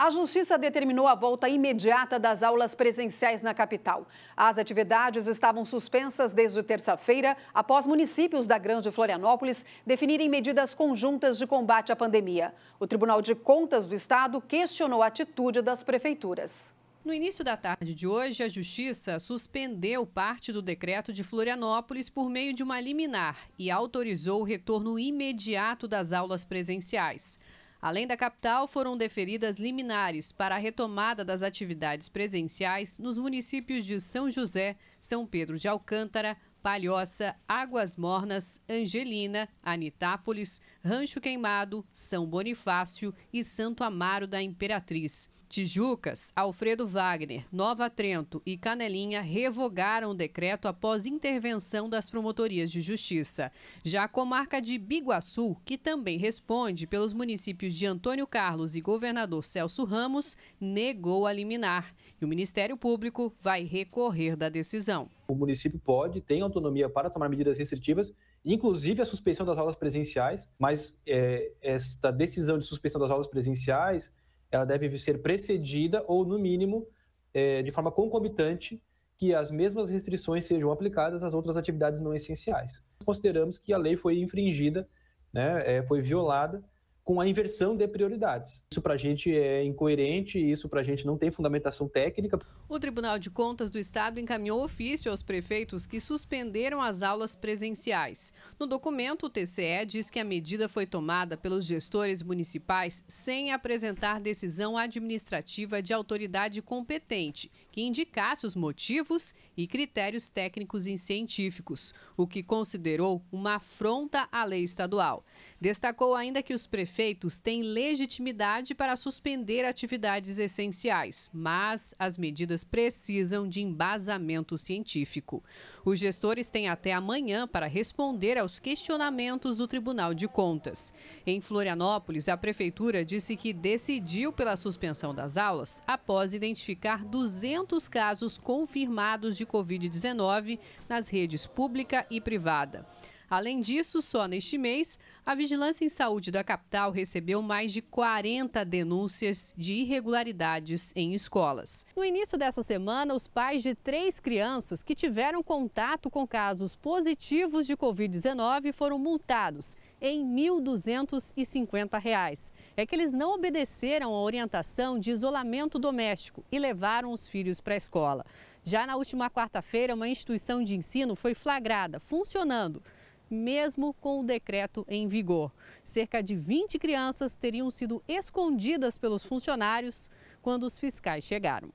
A Justiça determinou a volta imediata das aulas presenciais na capital. As atividades estavam suspensas desde terça-feira, após municípios da Grande Florianópolis definirem medidas conjuntas de combate à pandemia. O Tribunal de Contas do Estado questionou a atitude das prefeituras. No início da tarde de hoje, a Justiça suspendeu parte do decreto de Florianópolis por meio de uma liminar e autorizou o retorno imediato das aulas presenciais. Além da capital, foram deferidas liminares para a retomada das atividades presenciais nos municípios de São José, São Pedro de Alcântara, Palhoça, Águas Mornas, Angelina, Anitápolis, Rancho Queimado, São Bonifácio e Santo Amaro da Imperatriz. Tijucas, Alfredo Wagner, Nova Trento e Canelinha revogaram o decreto após intervenção das promotorias de justiça. Já a comarca de Biguaçu, que também responde pelos municípios de Antônio Carlos e governador Celso Ramos, negou a liminar. E o Ministério Público vai recorrer da decisão. O município pode, tem autonomia para tomar medidas restritivas, inclusive a suspensão das aulas presenciais, mas é, esta decisão de suspensão das aulas presenciais ela deve ser precedida ou, no mínimo, é, de forma concomitante, que as mesmas restrições sejam aplicadas às outras atividades não essenciais. Consideramos que a lei foi infringida, né, é, foi violada com a inversão de prioridades. Isso para a gente é incoerente, isso para a gente não tem fundamentação técnica. O Tribunal de Contas do Estado encaminhou ofício aos prefeitos que suspenderam as aulas presenciais. No documento, o TCE diz que a medida foi tomada pelos gestores municipais sem apresentar decisão administrativa de autoridade competente, que indicasse os motivos e critérios técnicos e científicos, o que considerou uma afronta à lei estadual. Destacou ainda que os prefeitos prefeitos têm legitimidade para suspender atividades essenciais, mas as medidas precisam de embasamento científico. Os gestores têm até amanhã para responder aos questionamentos do Tribunal de Contas. Em Florianópolis, a prefeitura disse que decidiu pela suspensão das aulas após identificar 200 casos confirmados de Covid-19 nas redes pública e privada. Além disso, só neste mês, a Vigilância em Saúde da capital recebeu mais de 40 denúncias de irregularidades em escolas. No início dessa semana, os pais de três crianças que tiveram contato com casos positivos de Covid-19 foram multados em R$ 1.250. É que eles não obedeceram a orientação de isolamento doméstico e levaram os filhos para a escola. Já na última quarta-feira, uma instituição de ensino foi flagrada funcionando mesmo com o decreto em vigor. Cerca de 20 crianças teriam sido escondidas pelos funcionários quando os fiscais chegaram.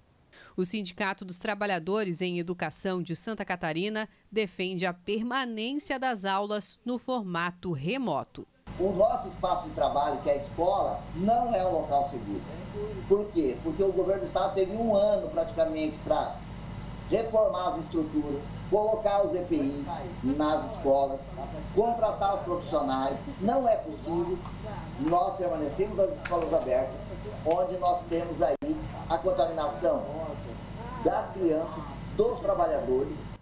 O Sindicato dos Trabalhadores em Educação de Santa Catarina defende a permanência das aulas no formato remoto. O nosso espaço de trabalho, que é a escola, não é um local seguro. Por quê? Porque o governo do estado teve um ano praticamente para reformar as estruturas, colocar os EPIs nas escolas, contratar os profissionais. Não é possível. Nós permanecemos as escolas abertas, onde nós temos aí a contaminação das crianças, dos trabalhadores